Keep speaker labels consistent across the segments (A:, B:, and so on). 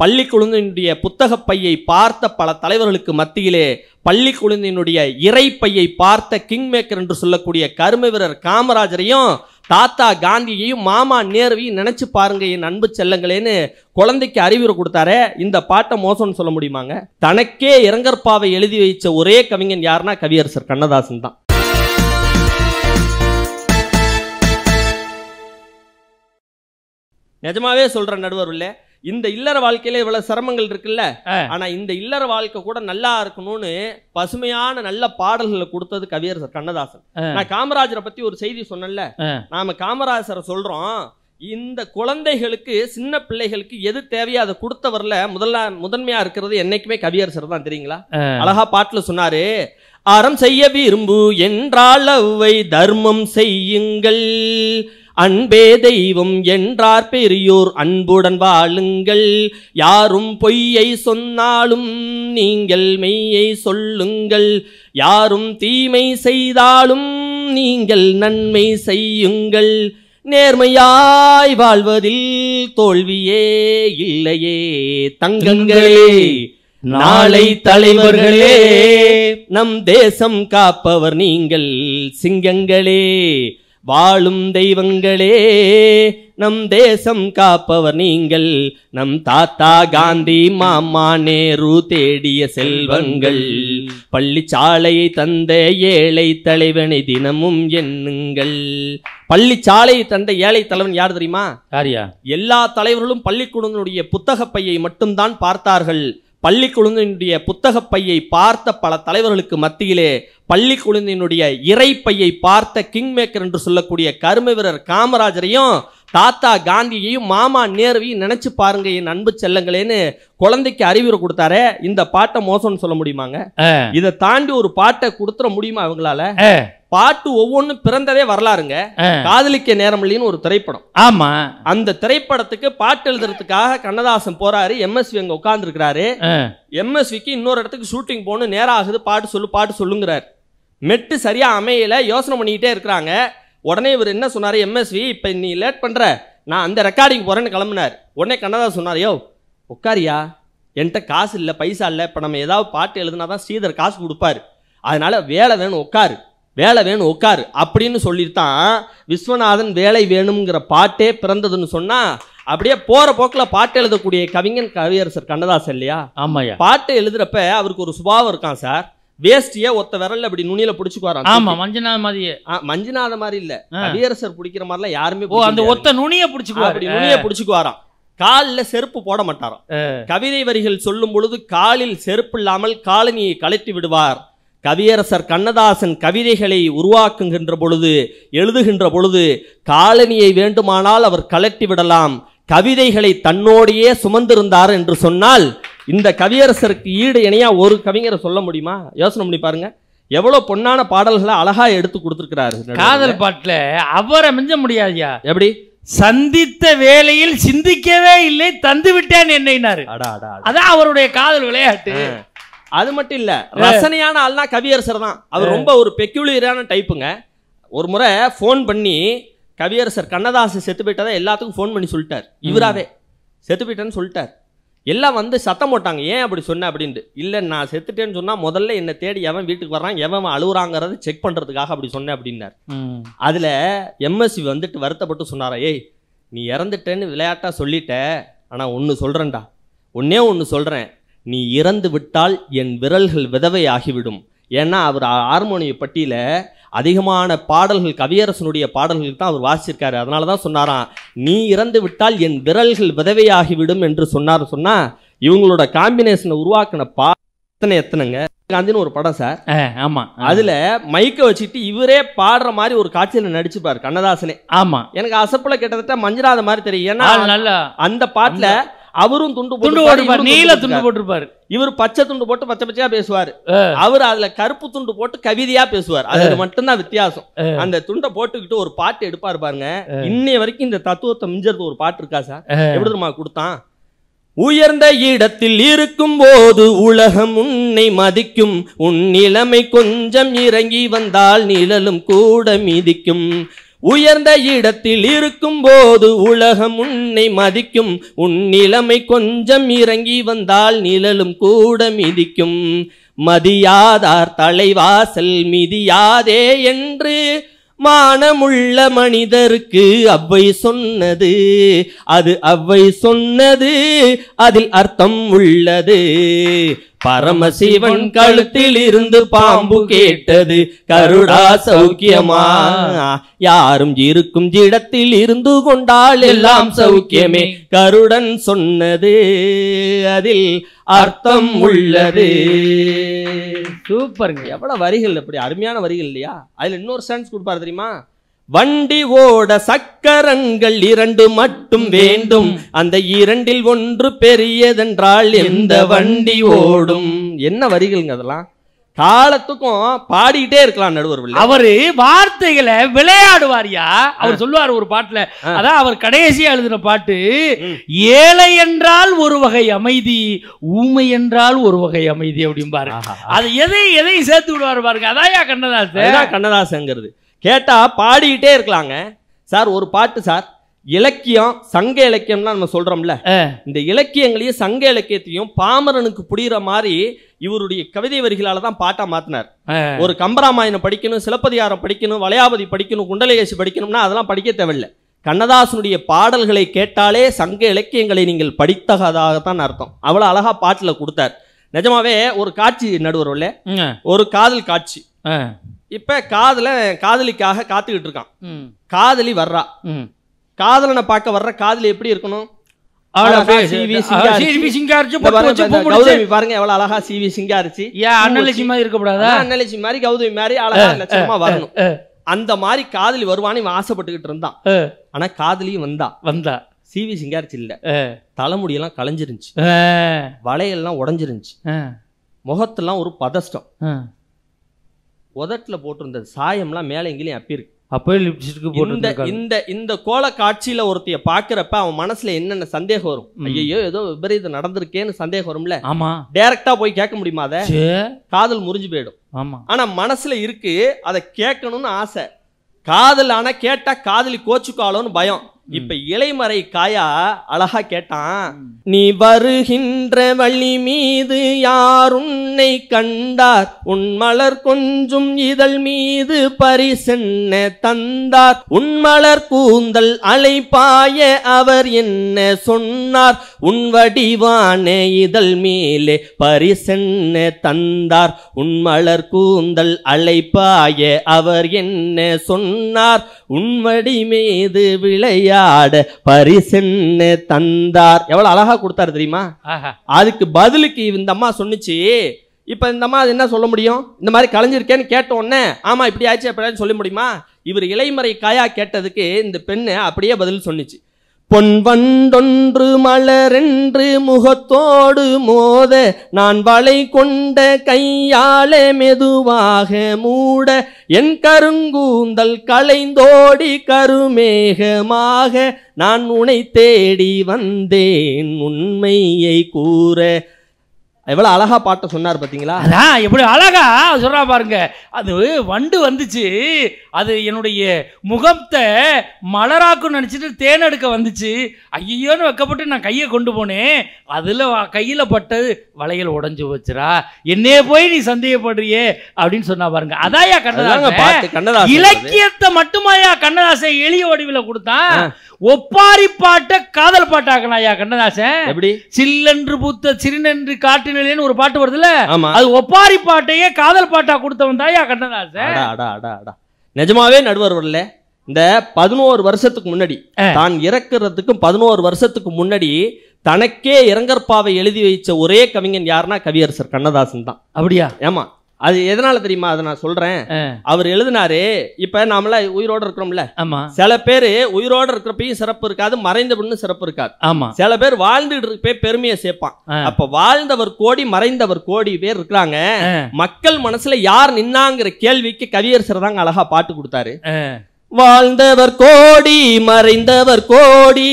A: பள்ளி குழந்தையினுடைய புத்தக பையை பார்த்த பல தலைவர்களுக்கு மத்தியிலே பள்ளி குழந்தையினுடைய இறை பையை பார்த்த கிங் மேக்கர் என்று சொல்லக்கூடிய கரும வீரர் காமராஜரையும் தாத்தா காந்தியையும் மாமா நேர்வையும் நினைச்சு பாருங்க என் அன்பு செல்லங்களேன்னு குழந்தைக்கு அறிவுரை கொடுத்தாரு இந்த பாட்டை மோசம்னு சொல்ல முடியுமாங்க தனக்கே இரங்கற்பாவை எழுதி வைச்ச ஒரே கவிஞன் யாருன்னா கவியரசர் கண்ணதாசன் தான் நிஜமாவே சொல்கிற நடுவர் இல்லை இந்த இல்லற வாழ்க்கையில இவ்வளவு சிரமங்கள் இருக்குல்ல ஆனா இந்த இல்லற வாழ்க்கை கூட நல்லா இருக்கணும்னு பசுமையான நல்ல பாடல்களை கொடுத்தது கவியரசர் கண்ணதாசன் நான் காமராஜரை பத்தி ஒரு செய்தி சொன்னேன்ல நாம காமராஜரை சொல்றோம் இந்த குழந்தைகளுக்கு சின்ன பிள்ளைகளுக்கு எது தேவையோ அதை கொடுத்தவரில் முதல்ல முதன்மையா இருக்கிறது என்னைக்குமே கவியரசர் தான் தெரியுங்களா அழகா பாட்டுல சொன்னாரு அறம் செய்ய விரும்பு என்றால் அவ்வை தர்மம் செய்யுங்கள் அன்பே தெய்வம் என்றார் பெரியோர் அன்புடன் வாழுங்கள் யாரும் பொய்யை சொன்னாலும் நீங்கள் மெய்யை சொல்லுங்கள் யாரும் தீமை செய்தாலும் நீங்கள் நன்மை செய்யுங்கள் நேர்மையாய் வாழ்வதில் தோல்வியே இல்லையே தங்கங்களே
B: நாளை தலைவர்களே
A: நம் தேசம் காப்பவர் நீங்கள் சிங்கங்களே வாழும் தெய்வங்களே நம் தேசம் காப்பவர் நீங்கள் நம் தாத்தா காந்தி மாமா நேரு தேடிய செல்வங்கள் பள்ளிச்சாலையை தந்த ஏழை தலைவனை தினமும் எண்ணுங்கள் பள்ளிச்சாலையை தந்த ஏழை தலைவன் யார் தெரியுமா யாரியா எல்லா தலைவர்களும் பள்ளிக்கூடங்களுடைய புத்தக பையை மட்டும்தான் பார்த்தார்கள் பள்ளி குழுந்தினுடைய புத்தக பையை பார்த்த பல தலைவர்களுக்கு மத்தியிலே பள்ளி குழுந்தினுடைய இறை பையை பார்த்த கிங் மேக்கர் என்று சொல்லக்கூடிய கரும வீரர் காமராஜரையும் தாத்தா காந்தியையும் மாமா நேருவையும் நினச்சி பாருங்க என் அன்பு செல்லங்களேன்னு குழந்தைக்கு அறிவுரை கொடுத்தாரு இந்த பாட்டை மோசம்னு சொல்ல முடியுமாங்க இதை தாண்டி ஒரு பாட்டை கொடுத்துட முடியுமா அவங்களால பாட்டு ஒவ்வொன்னு பிறந்ததே வரலாறுங்க காதலிக்க நேரம் இல்லைன்னு ஒரு திரைப்படம் ஆமா அந்த திரைப்படத்துக்கு பாட்டு எழுதுறதுக்காக கண்ணதாசன் போறாரு எம்எஸ்வி அங்க உட்கார்ந்துருக்கிறாரு எம்எஸ்விக்கு இன்னொரு இடத்துக்கு ஷூட்டிங் போகணும் நேரம் ஆகுது பாட்டு சொல்லு பாட்டு சொல்லுங்கிறார் மெட்டு சரியா அமையல யோசனை பண்ணிக்கிட்டே இருக்கிறாங்க உடனே இவர் என்ன சொன்னார் எம்எஸ்வி இப்போ நீ லேட் பண்ணுற நான் அந்த ரெக்கார்டிங் போகிறேன்னு கிளம்புனார் உடனே கண்ணதா சொன்னார் யோ உட்காரியா என்கிட்ட காசு இல்லை பைசா இல்லை இப்போ நம்ம ஏதாவது பாட்டு எழுதுனா தான் ஸ்ரீதர் காசு கொடுப்பாரு அதனால் வேலை வேணும் உட்காரு வேலை வேணும் உட்காரு அப்படின்னு தான் விஸ்வநாதன் வேலை வேணுங்கிற பாட்டே பிறந்ததுன்னு சொன்னால் அப்படியே போகிற போக்கில் பாட்டு எழுதக்கூடிய கவிஞன் கவியரசர் கண்ணதாசன் இல்லையா ஆமாம் பாட்டு எழுதுறப்ப அவருக்கு ஒரு சுபாவம் இருக்கான் சார் வேஸ்டிய ஒத்த விரல்ல அப்படி நுனியில பிடிச்சுக்குவாராம் ஆமா மஞ்சநாத மாதிரியே மஞ்சநாத மாதிரி இல்ல கவியரசர் பிடிக்கிற மாதிரிலாம் யாருமே ஓ அந்த ஒத்த நுனிய பிடிச்சுக்குவார் அப்படி நுனிய பிடிச்சுக்குவாராம் காலில் செருப்பு போட மாட்டாராம் கவிதை வரிகள் சொல்லும் பொழுது காலில் செருப்பு இல்லாமல் காலனியை கலட்டி விடுவார் கவியரசர் கண்ணதாசன் கவிதைகளை உருவாக்குகின்ற பொழுது எழுதுகின்ற பொழுது காலனியை வேண்டுமானால் அவர் கலட்டி விடலாம் கவிதைகளை தன்னோடையே சுமந்திருந்தார் என்று சொன்னால் இந்த கவியரசருக்கு ஈடு இணையாக ஒரு கவிஞரை சொல்ல முடியுமா யோசனை பண்ணி பாருங்க எவ்வளவு பொன்னான பாடல்களை அழகா எடுத்து கொடுத்துருக்கிறாரு காதல் பாட்டில்
B: அவரை மிஞ்ச முடியாதுயா எப்படி சந்தித்த வேலையில் சிந்திக்கவே இல்லை தந்து விட்டேன் என்னாரு
A: அதான் அவருடைய காதல் விளையாட்டு அது மட்டும் இல்ல ரசனையான ஆள்னா கவியரசர் தான் அவர் ரொம்ப ஒரு பெக்யூலியரான டைப்புங்க ஒரு முறை ஃபோன் பண்ணி கவியரசர் கண்ணதாசன் செத்து போயிட்டதா எல்லாத்துக்கும் ஃபோன் பண்ணி சொல்லிட்டார் இவராவே செத்து போயிட்டேன்னு சொல்லிட்டார் எல்லாம் வந்து சத்தம் போட்டாங்க ஏன் அப்படி சொன்னேன் அப்படின்ட்டு இல்லை நான் செத்துட்டேன்னு சொன்னால் முதல்ல என்னை தேடி எவன் வீட்டுக்கு வர்றான் எவன் அழுகுறாங்கிறத செக் பண்ணுறதுக்காக அப்படி சொன்னேன் அப்படின்னார் அதில் எம்எஸ்சி வந்துட்டு வருத்தப்பட்டு சொன்னாரா ஏய் நீ இறந்துட்டேன்னு விளையாட்டாக சொல்லிட்ட ஆனால் ஒன்று சொல்கிறேன்டா ஒன்னே ஒன்று சொல்கிறேன் நீ இறந்து விட்டால் என் விரல்கள் விதவை ஆகிவிடும் ஏன்னா அவர் ஹார்மோனிய பட்டியில் அதிகமான பாடல்கள் கவியரசனுடைய பாடல்கள் தான் அவர் வாசிச்சிருக்காரு அதனால தான் சொன்னாராம் நீ இறந்து விட்டால் என் விரல்கள் விதவையாகிவிடும் என்று சொன்னார் சொன்னால் இவங்களோட காம்பினேஷனை உருவாக்கின பா எத்தனை எத்தனைங்க காந்தின்னு ஒரு படம் சார் ஆமாம் அதில் மைக்க வச்சுட்டு இவரே பாடுற மாதிரி ஒரு காட்சியில் நடிச்சுப்பார் கண்ணதாசனே ஆமாம் எனக்கு அசப்பில் கிட்டத்தட்ட மஞ்சராத மாதிரி தெரியும் ஏன்னா அந்த பாட்டில் அவரும் துண்டு துண்டு நீல துண்டு போட்டிருப்பாரு இவர் பச்சை துண்டு போட்டு பச்சை பச்சையா பேசுவார் அவர் அதுல கருப்பு துண்டு போட்டு கவிதையா பேசுவார் அது மட்டும்தான் வித்தியாசம் அந்த துண்டை போட்டுக்கிட்டு ஒரு பாட்டு எடுப்பாரு பாருங்க இன்னைய வரைக்கும் இந்த தத்துவத்தை மிஞ்சறது ஒரு பாட்டு இருக்கா சார் எப்படி தெரியுமா கொடுத்தான் உயர்ந்த இடத்தில் இருக்கும் போது உலகம் உன்னை மதிக்கும் உன் நிலைமை கொஞ்சம் இறங்கி வந்தால் நிழலும் கூட மிதிக்கும் உயர்ந்த இடத்தில் இருக்கும் போது உலகம் உன்னை மதிக்கும் உன் நிலைமை கொஞ்சம் இறங்கி வந்தால் நிழலும் கூட மிதிக்கும் மதியாதார் தலைவாசல் மிதியாதே என்று மானமுள்ள மனிதருக்கு அவ்வை சொன்னது அது அவ்வை சொன்னது அதில் அர்த்தம் உள்ளது பரமசிவன் கழுத்தில் இருந்து பாம்பு கேட்டது கருடா சௌக்கியமா யாரும் இருக்கும் ஜிடத்தில் இருந்து கொண்டால் எல்லாம் சௌக்கியமே கருடன் சொன்னது அதில் அர்த்தம் உள்ளது சூப்பருங்க எவ்வளவு வரிகள் அப்படி அருமையான வரிகள் இல்லையா அதுல இன்னொரு சான்ஸ் கொடுப்பாரு தெரியுமா வண்டி ஓட சக்கரங்கள் இரண்டு மட்டும் வேண்டும் அந்த இரண்டில் ஒன்று பெரியதென்றால் எந்த வண்டி ஓடும் என்ன வரிகள்ங்க அதெல்லாம் காலத்துக்கும் பாடிக்கிட்டே இருக்கலாம் நடுவர் அவரு வார்த்தைகளை விளையாடுவாரியா அவர் சொல்லுவார் ஒரு
B: பாட்டுல அதான் அவர் கடைசியா எழுதின பாட்டு ஏழை என்றால் ஒரு வகை
A: அமைதி ஊமை என்றால் ஒரு வகை அமைதி அப்படின்பாரு
B: அது எதை எதை சேர்த்து விடுவாரு பாருங்க அதான்
A: கண்ணதாசன் கண்ணதாசங்கிறது கேட்டால் பாடிக்கிட்டே இருக்கலாங்க சார் ஒரு பாட்டு சார் இலக்கியம் சங்க இலக்கியம்லாம் நம்ம சொல்றோம்ல இந்த இலக்கியங்களையும் சங்க இலக்கியத்தையும் பாமரனுக்கு புரிகிற மாதிரி இவருடைய கவிதை வரிகளால தான் பாட்டாக மாற்றினார் ஒரு கம்பராமாயணம் படிக்கணும் சிலப்பதிகாரம் படிக்கணும் வளையாபதி படிக்கணும் குண்டலகேசி படிக்கணும்னா அதெல்லாம் படிக்க தேவையில்லை கண்ணதாசனுடைய பாடல்களை கேட்டாலே சங்க இலக்கியங்களை நீங்கள் படித்ததாக தான் அர்த்தம் அவ்வளோ அழகா பாட்டில் கொடுத்தார் நிஜமாவே ஒரு காட்சி நடுவர் ஒரு காதல் காட்சி இப்போ காதல காதலிக்காக காத்துக்கிட்டு இருக்கான் காதலி வர்றா காதலனை பார்க்க வர்ற காதலி எப்படி இருக்கணும் பாருங்க அழகா மாதிரி மாதிரி வரணும் அந்த மாதிரி காதலி வருவான்னு இருந்தான் ஆனா காதலியும் வந்தா வந்தா இல்ல தலைமுடியெல்லாம் களைஞ்சிருந்துச்சு வளையெல்லாம் உடஞ்சிருந்து முகத்தெல்லாம் ஒரு பதஷ்டம் உதட்டில் போட்டிருந்த சாயம்லாம் மேலே எங்கேயும் அப்பிருக்கு அப்போயே லிப்ஸ்டிக்கு போட்டு இந்த இந்த கோல காட்சியில ஒருத்தைய பாக்குறப்ப அவன் மனசுல என்னென்ன சந்தேகம் வரும் ஐயோ ஏதோ விபரீதம் நடந்திருக்கேன்னு சந்தேகம் வரும்ல ஆமாம் டேரெக்டாக போய் கேட்க முடியுமா அதை காதல் முறிஞ்சு போயிடும் ஆமாம் ஆனா மனசுல இருக்கு அதை கேட்கணும்னு ஆசை காதல் ஆனா கேட்டா காதலி கோச்சுக்காலோன்னு பயம் இப்ப இலைமறை காயா அழகா கேட்டான் நீ வருகின்ற வழி மீது யார் உன்னை கண்டார் உன் மலர் கொஞ்சும் இதழ் மீது பரிசென்ன தந்தார் உன் மலர் கூந்தல் அலைப்பாய அவர் என்ன சொன்னார் உன் வடிவான இதழ் மேலே பரிசென்ன தந்தார் உன் மலர் கூந்தல் அலைப்பாய அவர் என்ன சொன்னார் உன் வடி மீது விளையா விளையாட பரிசென்னு தந்தார் எவ்வளவு அழகா கொடுத்தாரு தெரியுமா அதுக்கு பதிலுக்கு இந்த அம்மா சொன்னிச்சு இப்போ இந்த அம்மா அது என்ன சொல்ல முடியும் இந்த மாதிரி கலைஞ்சிருக்கேன்னு கேட்ட உடனே ஆமா இப்படி ஆச்சு அப்படின்னு சொல்ல முடியுமா இவர் இளைமறை காயா கேட்டதுக்கு இந்த பெண்ணு அப்படியே பதில் சொன்னிச்சு பொன்வண்டொன்று மலரென்று முகத்தோடு மோத நான் வளை கொண்ட கையாலே மெதுவாக மூட என் கருங்கூந்தல் களைந்தோடி கருமேகமாக நான் உனை தேடி வந்தேன் உண்மையை கூற எவ்வளோ அழகா பாட்டை சொன்னார் பார்த்தீங்களா அதான் எப்படி அழகா சொல்றா பாருங்க
B: அது வண்டு வந்துச்சு அது என்னுடைய முகத்தை மலராக்கும் நினச்சிட்டு தேன் எடுக்க வந்துச்சு ஐயோன்னு வைக்கப்பட்டு நான் கையை கொண்டு போனேன் அதில் கையில் பட்டது வளையல் உடஞ்சி வச்சுரா என்னே போய் நீ சந்தேகப்படுறியே அப்படின்னு சொன்னா பாருங்க அதாயா கண்ணதாசன் இலக்கியத்தை மட்டுமாயா கண்ணதாசன் எளிய வடிவில் கொடுத்தான் ஒப்பாரி பாட்டை காதல் பாட்டாக்கணும் ஐயா கண்ணதாசன் எப்படி சில்லென்று பூத்த சிறுநென்று காட்டின வேலைன்னு ஒரு பாட்டு வருதுல்ல அது ஒப்பாரி பாட்டையே காதல் பாட்டா கொடுத்தவன் தாயா கண்ணதாசன்
A: நிஜமாவே நடுவர் வரல இந்த பதினோரு வருஷத்துக்கு முன்னாடி தான் இறக்குறதுக்கும் பதினோரு வருஷத்துக்கு முன்னாடி தனக்கே இறங்கற்பாவை எழுதி வைச்ச ஒரே கவிஞன் யாருன்னா கவியரசர் கண்ணதாசன் தான் அப்படியா ஏமா அது எதனால தெரியுமா அதை நான் சொல்றேன் அவர் எழுதினாரு இப்ப நாமள உயிரோட இருக்கிறோம்ல ஆமா சில பேர் உயிரோட இருக்கிறப்பையும் சிறப்பு இருக்காது மறைந்த பொண்ணு சிறப்பு இருக்காது ஆமா சில பேர் வாழ்ந்துட்டு இருப்பே பெருமையை சேர்ப்பான் அப்ப வாழ்ந்தவர் கோடி மறைந்தவர் கோடி பேர் இருக்கிறாங்க மக்கள் மனசுல யார் நின்னாங்கிற கேள்விக்கு கவியர் சிறதாங்க அழகா பாட்டு கொடுத்தாரு வாழ்ந்தவர் கோடி மறைந்தவர் கோடி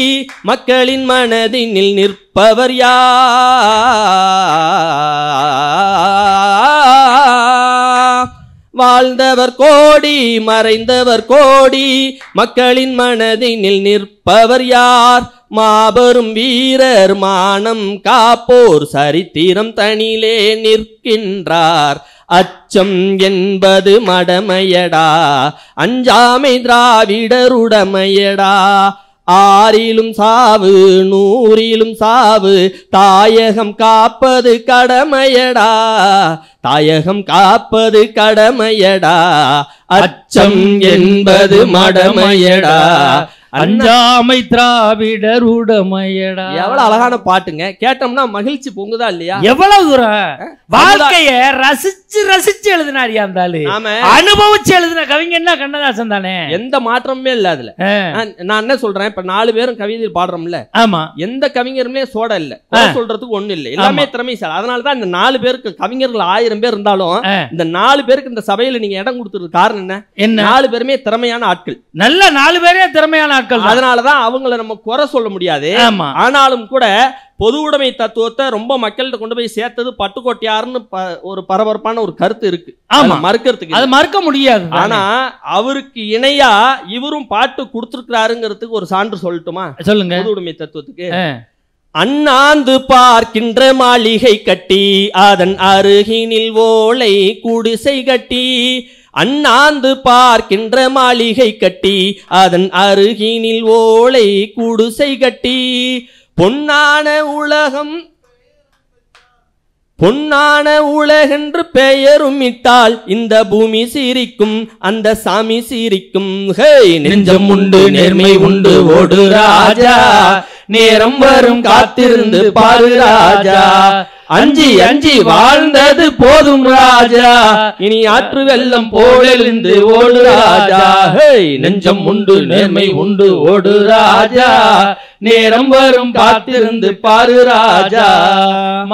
A: மக்களின் மனதினில் நிற்பவர் யார் வாழ்ந்தவர் கோடி மறைந்தவர் கோடி மக்களின் மனதினில் நிற்பவர் யார் மாபெரும் வீரர் மானம் காப்போர் சரித்திரம் தனிலே நிற்கின்றார் அச்சம் என்பது மடமையடா அஞ்சாமை திராவிடருடமையடா ஆறிலும் சாவு நூறிலும் சாவு தாயகம் காப்பது கடமையடா தாயகம் காப்பது கடமையடா அச்சம் என்பது மடமையடா அஞ்சாமை திராவிடர் உடமையடா எவ்வளவு அழகான பாட்டுங்க கேட்டோம்னா மகிழ்ச்சி பொங்குதா இல்லையா எவ்வளவு
B: தூரம் வாழ்க்கைய ரசிச்சு ரசிச்சு எழுதினாரியா இருந்தாலும்
A: அனுபவிச்சு எழுதின என்ன கண்ணதாசன் தானே எந்த மாற்றமுமே இல்ல அதுல நான் என்ன சொல்றேன் இப்ப நாலு பேரும் கவிதையில் பாடுறோம்ல ஆமா எந்த கவிஞருமே சோட இல்ல சொல்றதுக்கு ஒண்ணு இல்ல எல்லாமே திறமைசாலி அதனாலதான் இந்த நாலு பேருக்கு கவிஞர்கள் ஆயிரம் பேர் இருந்தாலும் இந்த நாலு பேருக்கு இந்த சபையில நீங்க இடம் கொடுத்துருக்கு காரணம் என்ன நாலு பேருமே திறமையான ஆட்கள் நல்ல நாலு பேரே திறமையான ஆட்கள் ராஜாக்கள் அதனாலதான் அவங்களை நம்ம குறை சொல்ல முடியாது ஆனாலும் கூட பொது உடைமை தத்துவத்தை ரொம்ப மக்கள்கிட்ட கொண்டு போய் சேர்த்தது பட்டுக்கோட்டையாருன்னு ஒரு பரபரப்பான ஒரு கருத்து இருக்கு ஆமா மறுக்கிறதுக்கு அது மறுக்க முடியாது ஆனா அவருக்கு இணையா இவரும் பாட்டு கொடுத்துருக்கிறாருங்கிறதுக்கு ஒரு சான்று சொல்லட்டுமா சொல்லுங்க பொது உடைமை தத்துவத்துக்கு அண்ணாந்து பார்க்கின்ற மாளிகை கட்டி அதன் அருகினில் ஓலை குடிசை கட்டி அண்ணாந்து பார்க்கின்ற மாளிகை கட்டி அதன் அருகினில் ஓலை குடிசை கட்டி பொன்னான உலகம் பொன்னான உலகென்று பெயரும் இட்டால் இந்த பூமி சீரிக்கும் அந்த சாமி சீரிக்கும் ஹே நெஞ்சம் உண்டு நேர்மை உண்டு ஓடு ராஜா நேரம் வரும் காத்திருந்து பாரு ராஜா அஞ்சி அஞ்சி வாழ்ந்தது போதும் ராஜா இனி ஆற்று வெள்ளம் போலெழுந்து ஓடு ராஜா நெஞ்சம் உண்டு நேர்மை உண்டு ஓடு ராஜா நேரம் வரும் காத்திருந்து பாரு ராஜா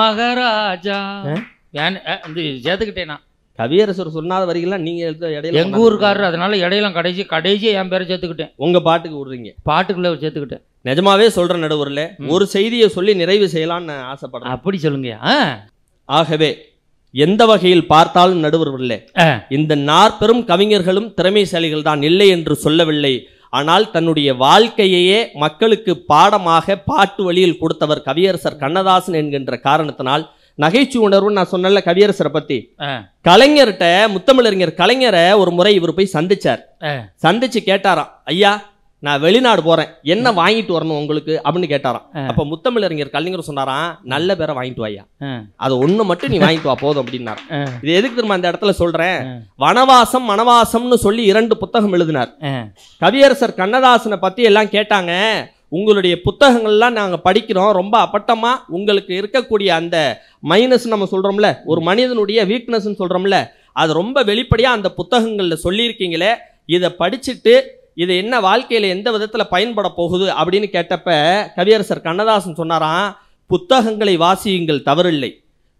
A: மகராஜா வந்து சேர்த்துக்கிட்டேனா கவியரசர் சொன்னாத வரைக்கும் நீங்க இடையில எங்க ஊருக்காரர் அதனால இடையெல்லாம் கடைசி கடைசியை என் பேரை சேர்த்துக்கிட்டேன் உங்க பாட்டுக்கு விடுறீங்க பாட்டுக்குள்ள சேர்த்துக்கிட்டேன் நிஜமாவே சொல்ற நடுவரில் ஒரு செய்தியை சொல்லி நிறைவு செய்யலாம்னு ஆசைப்படுறேன் அப்படி சொல்லுங்க ஆகவே எந்த வகையில் பார்த்தாலும் இல்லை இந்த நாற்பெரும் கவிஞர்களும் திறமைசாலிகள் தான் இல்லை என்று சொல்லவில்லை ஆனால் தன்னுடைய வாழ்க்கையையே மக்களுக்கு பாடமாக பாட்டு வழியில் கொடுத்தவர் கவியரசர் கண்ணதாசன் என்கின்ற காரணத்தினால் நகைச்சுவை உணர்வுன்னு நான் சொன்ன கவியரசரை பத்தி கலைஞர்கிட்ட முத்தமிழறிஞர் கலைஞரை ஒரு முறை இவர் போய் சந்திச்சார் சந்திச்சு கேட்டாராம் ஐயா நான் வெளிநாடு போறேன் என்ன வாங்கிட்டு வரணும் உங்களுக்கு அப்படின்னு கேட்டாராம் அப்ப முத்தமிழறிஞர் கலைஞர் சொன்னாராம் நல்ல பேரை வாங்கிட்டு வாயா அது ஒண்ணு மட்டும் நீ வாங்கிட்டு வா போதும் அப்படின்னா இது எதுக்கு திரும்ப அந்த இடத்துல சொல்றேன் வனவாசம் மனவாசம்னு சொல்லி இரண்டு புத்தகம் எழுதினார் கவியரசர் கண்ணதாசனை பத்தி எல்லாம் கேட்டாங்க உங்களுடைய புத்தகங்கள்லாம் நாங்கள் படிக்கிறோம் ரொம்ப அப்பட்டமாக உங்களுக்கு இருக்கக்கூடிய அந்த மைனஸ் நம்ம சொல்கிறோம்ல ஒரு மனிதனுடைய வீக்னஸ்ன்னு சொல்கிறோம்ல அது ரொம்ப வெளிப்படையாக அந்த புத்தகங்களில் சொல்லியிருக்கீங்களே இதை படிச்சுட்டு இது என்ன வாழ்க்கையில் எந்த விதத்தில் பயன்பட போகுது அப்படின்னு கேட்டப்ப கவியரசர் கண்ணதாசன் சொன்னாராம் புத்தகங்களை வாசியுங்கள் தவறில்லை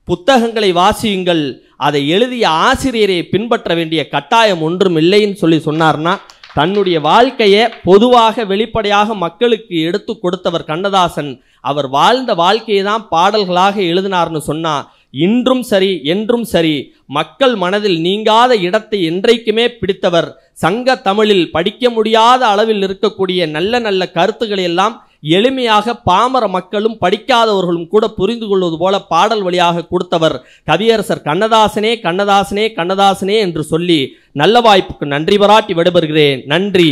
A: புத்தகங்களை வாசியுங்கள் அதை எழுதிய ஆசிரியரை பின்பற்ற வேண்டிய கட்டாயம் ஒன்றும் இல்லைன்னு சொல்லி சொன்னார்னா தன்னுடைய வாழ்க்கையை பொதுவாக வெளிப்படையாக மக்களுக்கு எடுத்து கொடுத்தவர் கண்ணதாசன் அவர் வாழ்ந்த வாழ்க்கையை தான் பாடல்களாக எழுதினார்னு சொன்னால் இன்றும் சரி என்றும் சரி மக்கள் மனதில் நீங்காத இடத்தை என்றைக்குமே பிடித்தவர் சங்க தமிழில் படிக்க முடியாத அளவில் இருக்கக்கூடிய நல்ல நல்ல கருத்துக்களை எல்லாம் எளிமையாக பாமர மக்களும் படிக்காதவர்களும் கூட புரிந்து கொள்வது போல பாடல் வழியாக கொடுத்தவர் கவியரசர் கண்ணதாசனே கண்ணதாசனே கண்ணதாசனே என்று சொல்லி நல்ல வாய்ப்புக்கு நன்றி பாராட்டி விடுபடுகிறேன் நன்றி